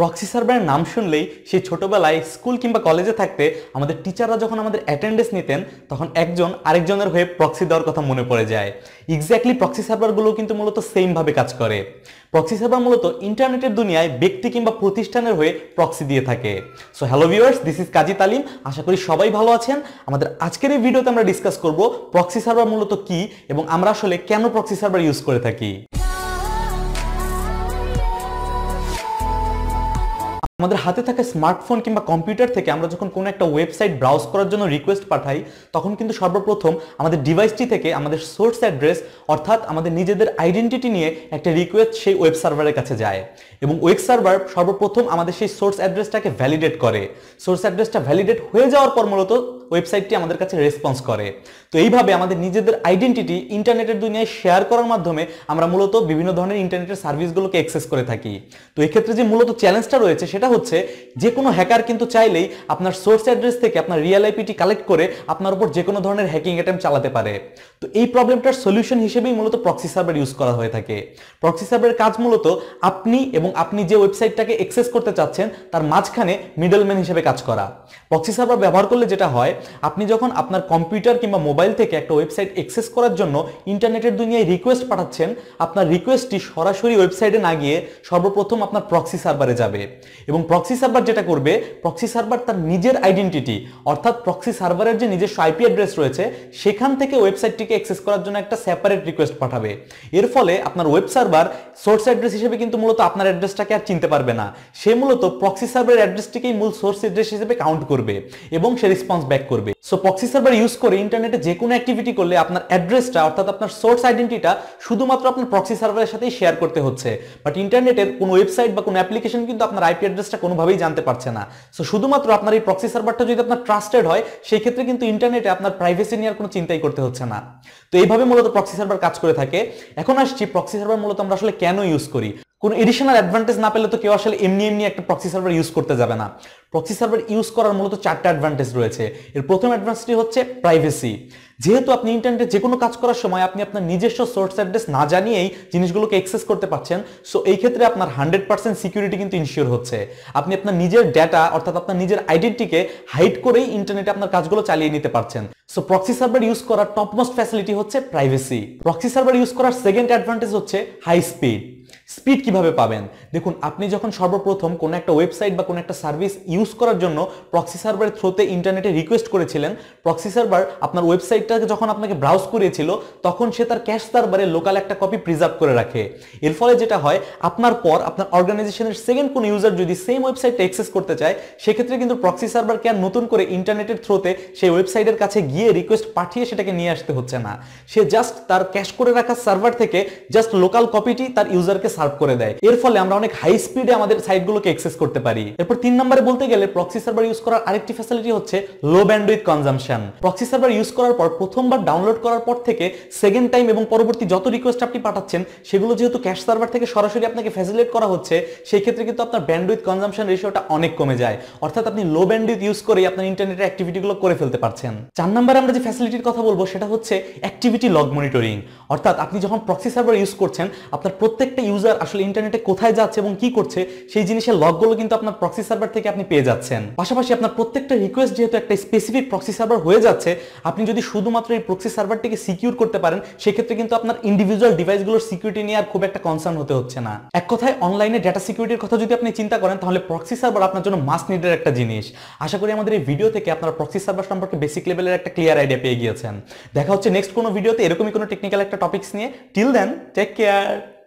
proxy সার্ভারের নাম শুনলেই সেই ছোটোবেলায় স্কুল কিংবা কলেজে থাকতে আমাদের টিচাররা যখন আমাদের অ্যাটেন্ডেন্স নিতেন তখন একজন আরেকজনের হয়ে প্রক্সি দেওয়ার কথা মনে পড়ে যায় এক্স্যাক্টলি প্রক্সি সার্ভারগুলো কিন্তু মূলত সেমভাবে কাজ করে প্রক্সি সার্ভার মূলত ইন্টারনেটের দুনিয়ায় ব্যক্তি কিংবা প্রতিষ্ঠানের হয়ে প্রক্সি দিয়ে থাকে so hello viewers this is Kazi Talim আশা করি সবাই ভালো আছেন আমাদের আজকের এই ভিডিওতে আমরা ডিসকাস করব প্রক্সি সার্ভার মূলত কি এবং আমরা আসলে কেন প্রক্সি সার্ভার ইউজ করে থাকি আমাদের হাতে থাকা স্মার্টফোন কিংবা কম্পিউটার থেকে আমরা যখন কোনো একটা ওয়েবসাইট ব্রাউজ করার জন্য রিকোয়েস্ট পাঠাই তখন কিন্তু সর্বপ্রথম আমাদের ডিভাইসটি থেকে আমাদের সোর্স অ্যাড্রেস অর্থাৎ আমাদের নিজেদের আইডেন্টিটি নিয়ে একটা রিকোয়েস্ট সেই ওয়েব সার্ভারের কাছে যায় এবং ওয়েব সার্ভার সর্বপ্রথম আমাদের সেই সোর্স অ্যাড্রেসটাকে ভ্যালিডেট করে সোর্স অ্যাড্রেসটা ভ্যালিডেট হয়ে যাওয়ার পর মূলত ওয়েবসাইটটি আমাদের কাছে রেসপন্স করে তো এইভাবে আমাদের নিজেদের আইডেন্টিটি ইন্টারনেটের দুনিয়ায় শেয়ার করার মাধ্যমে আমরা মূলত বিভিন্ন ধরনের ইন্টারনেটের সার্ভিসগুলোকে অ্যাক্সেস করে থাকি তো এক্ষেত্রে যে মূলত চ্যালেঞ্জটা রয়েছে সেটা কথা হচ্ছে যে কোনো হ্যাকার কিন্তু চাইলেই আপনার সোর্স অ্যাড্রেস থেকে আপনার রিয়েল আইপিটি কালেক্ট করে আপনার উপর যে কোনো ধরনের হ্যাকিং অ্যাটেম্প চালাতে পারে তো এই প্রবলেমটার সলিউশন হিসেবেই মূলত প্রক্সি সার্ভার ইউজ করা হয়ে থাকে প্রক্সি সার্ভারের কাজ মূলত আপনি এবং আপনি যে ওয়েবসাইটটাকে এক্সেস করতে চাচ্ছেন তার মাঝখানে মিডলম্যান হিসেবে কাজ করা প্রক্সি সার্ভার ব্যবহার করলে যেটা হয় আপনি যখন আপনার কম্পিউটার কিংবা মোবাইল থেকে একটা ওয়েবসাইট এক্সেস করার জন্য ইন্টারনেটের দুনিয়ায় রিকোয়েস্ট পাঠাচ্ছেন আপনার রিকোয়েস্টটি সরাসরি ওয়েবসাইটে না গিয়ে সর্বপ্রথম আপনার প্রক্সি সার্ভারে যাবে এবং এবং প্রক্সি সার্ভার যেটা করবে প্রক্সি সার্ভার তার নিজের আইডেন্টিটি অর্থাৎ প্রক্সি সার্ভারের যে নিজের আইপি অ্যাড্রেস রয়েছে সেখান থেকে ওয়েবসাইটটিকে অ্যাক্সেস করার জন্য একটা সেপারেট রিকোয়েস্ট পাঠাবে এর ফলে আপনার ওয়েব সার্ভার সোর্স অ্যাড্রেস হিসেবে কিন্তু মূলত আপনার অ্যাড্রেসটাকে আর চিনতে পারবে না সে মূলত প্রক্সি সার্ভারের অ্যাড্রেসটিকেই মূল সোর্স অ্যাড্রেস হিসেবে কাউন্ট করবে এবং সে রেসপন্স ব্যাক করবে সো প্রক্সি সার্ভার ইউজ করে ইন্টারনেটে যে কোনো অ্যাক্টিভিটি করলে আপনার অ্যাড্রেসটা অর্থাৎ আপনার সোর্স আইডেন্টিটা শুধুমাত্র আপনার প্রক্সি সার্ভারের সাথেই শেয়ার করতে হচ্ছে বাট ইন্টারনেটের কোনো ওয়েবসাইট বা কোনো অ্যাপ্লিকেশন কিন্তু আপনার আইপি অ্যাড্রেস ডিটেলসটা কোনোভাবেই জানতে পারছে না সো শুধুমাত্র আপনার এই প্রক্সি সার্ভারটা যদি আপনার ট্রাস্টেড হয় সেই ক্ষেত্রে কিন্তু ইন্টারনেটে আপনার প্রাইভেসি নিয়ে আর কোনো চিন্তাই করতে হচ্ছে না তো এইভাবে মূলত প্রক্সি সার্ভার কাজ করে থাকে এখন আসছি প্রক্সি সার্ভার মূলত আমরা আসলে কেন ইউজ করি কোনো এডিশনাল অ্যাডভান্টেজ না পেলে তো কেউ আসলে এমনি এমনি একটা প্রক্সি সার্ভার ইউজ করতে যাবে না প্রক্সি সার্ভার ইউজ করার মূলত চারটা অ্যাডভান্টেজ রয়েছে এর প্রথম অ্যাডভান্টেজটি হচ্ছে প্রাইভেসি যেহেতু আপনি ইন্টারনেটে যে কোনো কাজ করার সময় আপনি আপনার নিজস্ব সোর্স অ্যাড্রেস না জানিয়েই জিনিসগুলোকে অ্যাক্সেস করতে পারছেন সো এই ক্ষেত্রে আপনার হান্ড্রেড পার্সেন্ট সিকিউরিটি কিন্তু ইনশিওর হচ্ছে আপনি আপনার নিজের ডেটা অর্থাৎ আপনার নিজের আইডেন্টিটিকে হাইড করেই ইন্টারনেটে আপনার কাজগুলো চালিয়ে নিতে পারছেন সো প্রক্সি সার্ভার ইউজ করার টপমোস্ট ফ্যাসিলিটি হচ্ছে প্রাইভেসি প্রক্সি সার্ভার ইউজ করার সেকেন্ড অ্যাডভান্টেজ হচ্ছে হাই স্পিড স্পিড কিভাবে পাবেন দেখুন আপনি যখন সর্বপ্রথম কোনো একটা ওয়েবসাইট বা কোনো একটা সার্ভিস ইউজ করার জন্য প্রক্সি সার্ভারের থ্রোতে ইন্টারনেটে রিকোয়েস্ট করেছিলেন প্রক্সি সার্ভার আপনার ওয়েবসাইটটাকে যখন আপনাকে ব্রাউজ করিয়েছিল তখন সে তার ক্যাশ সার্ভারে লোকাল একটা কপি প্রিজার্ভ করে রাখে এর ফলে যেটা হয় আপনার পর আপনার অর্গানাইজেশনের সেকেন্ড কোনো ইউজার যদি সেম ওয়েবসাইটটা অ্যাক্সেস করতে চায় সেক্ষেত্রে কিন্তু প্রক্সি সার্ভারকে আর নতুন করে ইন্টারনেটের থ্রোতে সেই ওয়েবসাইটের কাছে গিয়ে রিকোয়েস্ট পাঠিয়ে সেটাকে নিয়ে আসতে হচ্ছে না সে জাস্ট তার ক্যাশ করে রাখা সার্ভার থেকে জাস্ট লোকাল কপিটি তার ইউজারকে সার্ভ করে দেয় এর ফলে আমরা অনেক হাই স্পিডে আমাদের সাইটগুলোকে এক্সেস করতে পারি এরপর তিন নম্বরে বলতে গেলে প্রক্সি সার্ভার ইউজ করার আরেকটি ফ্যাসিলিটি হচ্ছে low bandwidth consumption proxy server use করার পর প্রথমবার ডাউনলোড করার পর থেকে সেকেন্ড টাইম এবং পরবর্তী যত রিকোয়েস্ট আপনি পাঠাচ্ছেন সেগুলো যেহেতু ক্যাশ সার্ভার থেকে সরাসরি আপনাকে ফ্যাসিলেট করা হচ্ছে সেই ক্ষেত্রে কিন্তু আপনার ব্যান্ড উইথ কনজামশন রেশিওটা অনেক কমে যায় অর্থাৎ আপনি লো ব্যান্ডউইথ ইউজ করে আপনার ইন্টারনেটের অ্যাক্টিভিটিগুলো করে ফেলতে পারছেন চার নম্বরে আমরা যে ফ্যাসিলিটির কথা বলবো সেটা হচ্ছে অ্যাক্টিভিটি লগ মনিটরিং অর্থাৎ আপনি যখন প্রক্সি সার্ভার ইউজ করছেন আপনার প্রত্যেকটা ইউজার ইউজার আসলে ইন্টারনেটে কোথায় যাচ্ছে এবং কি করছে সেই জিনিসের লকগুলো কিন্তু আপনার প্রক্সি সার্ভার থেকে আপনি পেয়ে যাচ্ছেন পাশাপাশি আপনার প্রত্যেকটা রিকোয়েস্ট যেহেতু একটা স্পেসিফিক প্রক্সি সার্ভার হয়ে যাচ্ছে আপনি যদি শুধুমাত্র এই প্রক্সি সার্ভারটিকে সিকিউর করতে পারেন সেক্ষেত্রে কিন্তু আপনার ইন্ডিভিজুয়াল ডিভাইসগুলোর সিকিউরিটি নিয়ে আর খুব একটা কনসার্ন হতে হচ্ছে না এক কথায় অনলাইনে ডেটা সিকিউরিটির কথা যদি আপনি চিন্তা করেন তাহলে প্রক্সি সার্ভার আপনার জন্য মাস্ট নিডের একটা জিনিস আশা করি আমাদের এই ভিডিও থেকে আপনার প্রক্সি সার্ভার সম্পর্কে বেসিক লেভেলের একটা ক্লিয়ার আইডিয়া পেয়ে গিয়েছেন দেখা হচ্ছে নেক্সট কোনো ভিডিওতে এরকমই কোনো টেকনিক্যাল একটা টপিক্স নিয়ে টিল দেন টেক কেয়ার